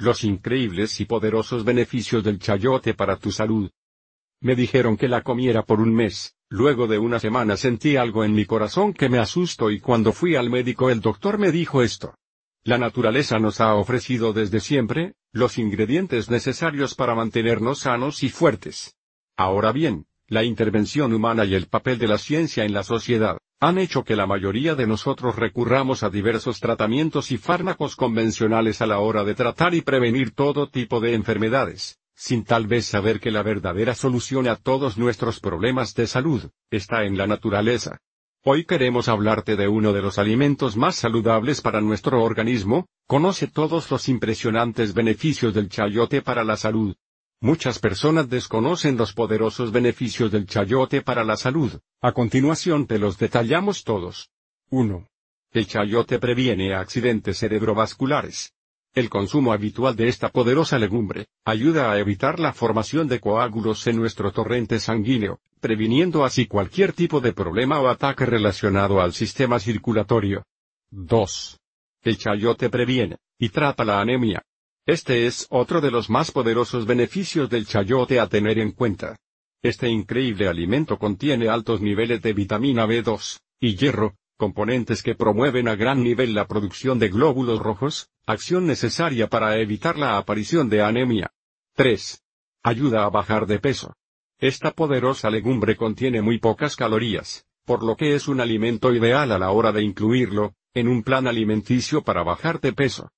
los increíbles y poderosos beneficios del chayote para tu salud. Me dijeron que la comiera por un mes, luego de una semana sentí algo en mi corazón que me asustó y cuando fui al médico el doctor me dijo esto. La naturaleza nos ha ofrecido desde siempre, los ingredientes necesarios para mantenernos sanos y fuertes. Ahora bien, la intervención humana y el papel de la ciencia en la sociedad, han hecho que la mayoría de nosotros recurramos a diversos tratamientos y fármacos convencionales a la hora de tratar y prevenir todo tipo de enfermedades, sin tal vez saber que la verdadera solución a todos nuestros problemas de salud, está en la naturaleza. Hoy queremos hablarte de uno de los alimentos más saludables para nuestro organismo, conoce todos los impresionantes beneficios del chayote para la salud, Muchas personas desconocen los poderosos beneficios del chayote para la salud. A continuación te los detallamos todos. 1. El chayote previene accidentes cerebrovasculares. El consumo habitual de esta poderosa legumbre ayuda a evitar la formación de coágulos en nuestro torrente sanguíneo, previniendo así cualquier tipo de problema o ataque relacionado al sistema circulatorio. 2. El chayote previene y trata la anemia, este es otro de los más poderosos beneficios del chayote a tener en cuenta. Este increíble alimento contiene altos niveles de vitamina B2 y hierro, componentes que promueven a gran nivel la producción de glóbulos rojos, acción necesaria para evitar la aparición de anemia. 3. Ayuda a bajar de peso. Esta poderosa legumbre contiene muy pocas calorías, por lo que es un alimento ideal a la hora de incluirlo, en un plan alimenticio para bajar de peso.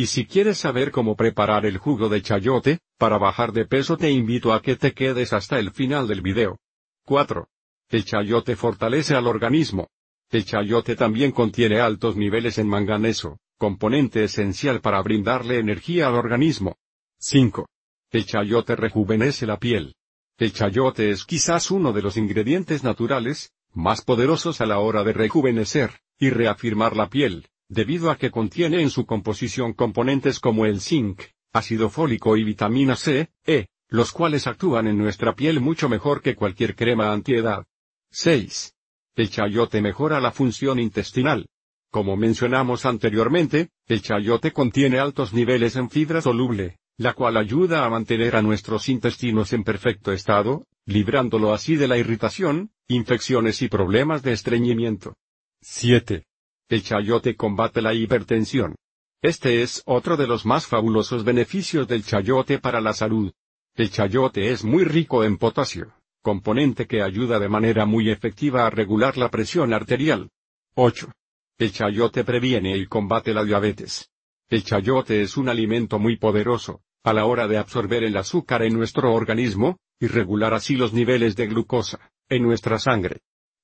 Y si quieres saber cómo preparar el jugo de chayote, para bajar de peso te invito a que te quedes hasta el final del video. 4. El chayote fortalece al organismo. El chayote también contiene altos niveles en manganeso, componente esencial para brindarle energía al organismo. 5. El chayote rejuvenece la piel. El chayote es quizás uno de los ingredientes naturales, más poderosos a la hora de rejuvenecer, y reafirmar la piel, debido a que contiene en su composición componentes como el zinc, ácido fólico y vitamina C, E, los cuales actúan en nuestra piel mucho mejor que cualquier crema antiedad. 6. El chayote mejora la función intestinal. Como mencionamos anteriormente, el chayote contiene altos niveles en fibra soluble, la cual ayuda a mantener a nuestros intestinos en perfecto estado, librándolo así de la irritación, infecciones y problemas de estreñimiento. 7. El chayote combate la hipertensión. Este es otro de los más fabulosos beneficios del chayote para la salud. El chayote es muy rico en potasio, componente que ayuda de manera muy efectiva a regular la presión arterial. 8. El chayote previene y combate la diabetes. El chayote es un alimento muy poderoso, a la hora de absorber el azúcar en nuestro organismo, y regular así los niveles de glucosa, en nuestra sangre.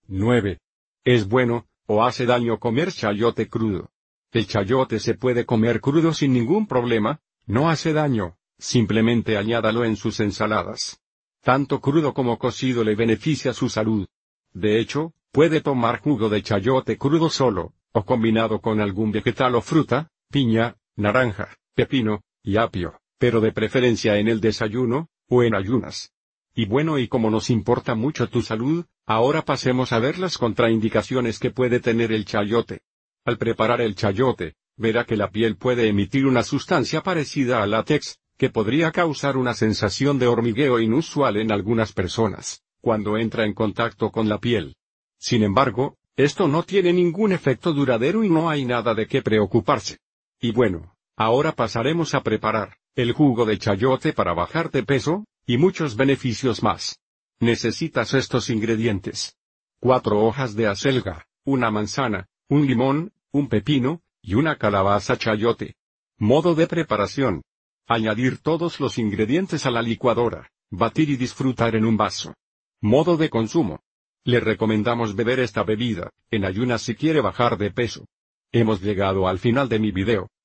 9. Es bueno, o hace daño comer chayote crudo. El chayote se puede comer crudo sin ningún problema, no hace daño, simplemente añádalo en sus ensaladas. Tanto crudo como cocido le beneficia su salud. De hecho, puede tomar jugo de chayote crudo solo, o combinado con algún vegetal o fruta, piña, naranja, pepino, y apio, pero de preferencia en el desayuno, o en ayunas. Y bueno, y como nos importa mucho tu salud, ahora pasemos a ver las contraindicaciones que puede tener el chayote. Al preparar el chayote, verá que la piel puede emitir una sustancia parecida al látex, que podría causar una sensación de hormigueo inusual en algunas personas, cuando entra en contacto con la piel. Sin embargo, esto no tiene ningún efecto duradero y no hay nada de qué preocuparse. Y bueno, ahora pasaremos a preparar el jugo de chayote para bajar de peso, y muchos beneficios más. Necesitas estos ingredientes. Cuatro hojas de acelga, una manzana, un limón, un pepino, y una calabaza chayote. Modo de preparación. Añadir todos los ingredientes a la licuadora, batir y disfrutar en un vaso. Modo de consumo. Le recomendamos beber esta bebida, en ayunas si quiere bajar de peso. Hemos llegado al final de mi video.